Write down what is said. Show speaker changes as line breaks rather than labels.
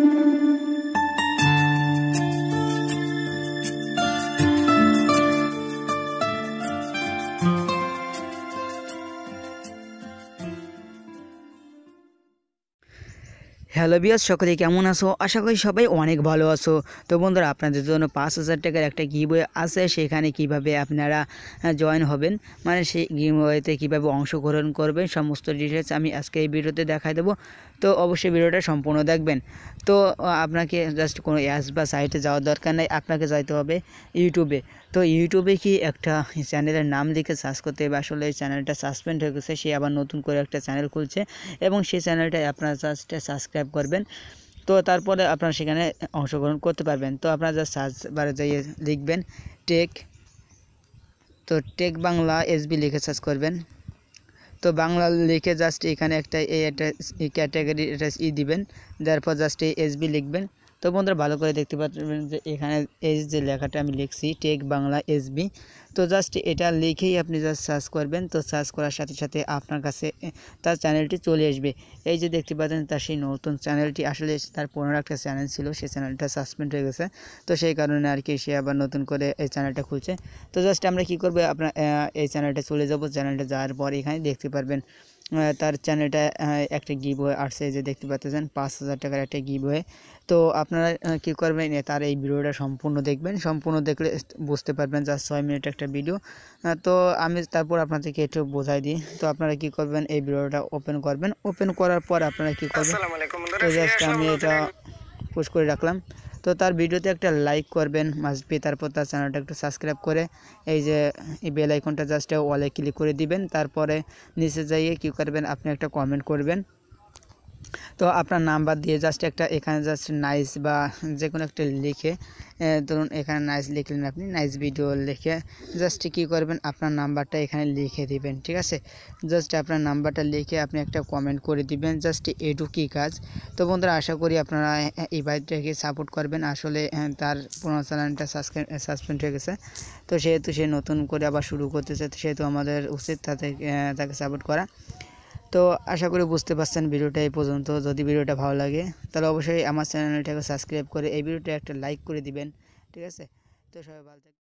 Thank you. Hello বিয়াস সকলে কেমন আছো আশা করি সবাই অনেক ভালো আছো তো বন্ধুরা আপনাদের জন্য পাঁচ হাজার টাকার একটা গিভ আছে সেখানে কিভাবে আপনারা জয়েন হবেন মানে সেই গিম ওয়েতে কীভাবে অংশগ্রহণ করবেন সমস্ত ডিটেলস আমি আজকে এই ভিডিওতে দেখাই দেবো তো অবশ্যই ভিডিওটা সম্পূর্ণ দেখবেন তো আপনাকে জাস্ট কোনো অ্যাপস বা সাইটে যাওয়ার দরকার নেই আপনাকে যাইতে হবে ইউটিউবে তো ইউটিউবে কি একটা চ্যানেলের নাম লিখে সার্চ করতে হবে আসলে এই চ্যানেলটা সাসপেন্ড হয়ে গেছে সে আবার নতুন করে একটা চ্যানেল খুলছে এবং সেই চ্যানেলটায় আপনার জাস্ট সাবস্ক্রাইব ভাগ করবেন তো তারপরে আপনারা সেখানে অংশগ্রহণ করতে পারবেন তো আপনারা যা সার্চ বারে যাইয়ে লিখবেন টেক তো টেক বাংলা এসবি লিখে সার্চ করবেন তো বাংলা লিখে জাস্ট এখানে একটা এই একটা ক্যাটাগরি এটা ই দিবেন তারপর জাস্ট এই এসবি লিখবেন তো বন্ধুরা ভালো করে দেখতে পাচ্ছেন যে এখানে এই যে লেখাটা আমি লিখছি টেক বাংলা এসবি তো জাস্ট এটা লিখেই আপনি জাস্ট সার্চ করবেন তো সার্চ করার সাথে সাথে আপনার কাছে তার চ্যানেলটি চলে আসবে এই যে দেখতে পাচ্ছেন তার সেই নতুন চ্যানেলটি আসলে তার পনেরো একটা চ্যানেল ছিল সেই চ্যানেলটা সাসপেন্ড হয়ে গেছে তো সেই কারণে আর কি সে আবার নতুন করে এই চ্যানেলটা খুলছে তো জাস্ট আমরা কি করব আপনার এই চ্যানেলটা চলে যাব চ্যানেলটা যাওয়ার পর এখানে দেখতে পারবেন তার চ্যানেলটা একটা গিভ হয়ে আসছে যে দেখতে পাচ্ছেন পাঁচ হাজার টাকার একটা গিভ হয়ে তো আপনারা কী করবেন তার এই ভিডিওটা সম্পূর্ণ দেখবেন সম্পূর্ণ দেখলে বুঝতে পারবেন যা ছয় মিনিট একটা ভিডিও তো আমি তারপর আপনাদেরকে একটু বোঝাই দিই তো আপনারা কি করবেন এই ভিডিওটা ওপেন করবেন ওপেন করার পর আপনারা কি করবেন আমি এটা পোস্ট করে রাখলাম তো তার ভিডিওতে একটা লাইক করবেন মাসবি তারপর তার চ্যানেলটা একটু সাবস্ক্রাইব করে এই যে এই বেল আইকনটা জাস্ট ওয়ালে ক্লিক করে দিবেন তারপরে নিচে যাইয়ে কী করবেন আপনি একটা কমেন্ট করবেন তো আপনার নাম্বার দিয়ে জাস্ট একটা এখানে জাস্ট নাইস বা যে কোনো একটা লিখে ধরুন এখানে নাইস লিখলেন আপনি নাইস ভিডিও লিখে জাস্ট কি করবেন আপনার নাম্বারটা এখানে লিখে দিবেন ঠিক আছে জাস্ট আপনার নাম্বারটা লিখে আপনি একটা কমেন্ট করে দিবেন জাস্ট এটু কি কাজ তো বন্ধুরা আশা করি আপনারা এই বাইকটাকে সাপোর্ট করবেন আসলে তার পুরোনো চ্যানেলটা সাসপেন্ড হয়ে গেছে তো সেহেতু সে নতুন করে আবার শুরু করতেছে সেহেতু আমাদের উচিত তাতে তাকে সাপোর্ট করা তো আশা করি বুঝতে পারছেন ভিডিওটা এই পর্যন্ত যদি ভিডিওটা ভালো লাগে তাহলে অবশ্যই আমার চ্যানেলটাকে সাবস্ক্রাইব করে এই ভিডিওটা একটা লাইক করে দিবেন ঠিক আছে তো সবাই ভালো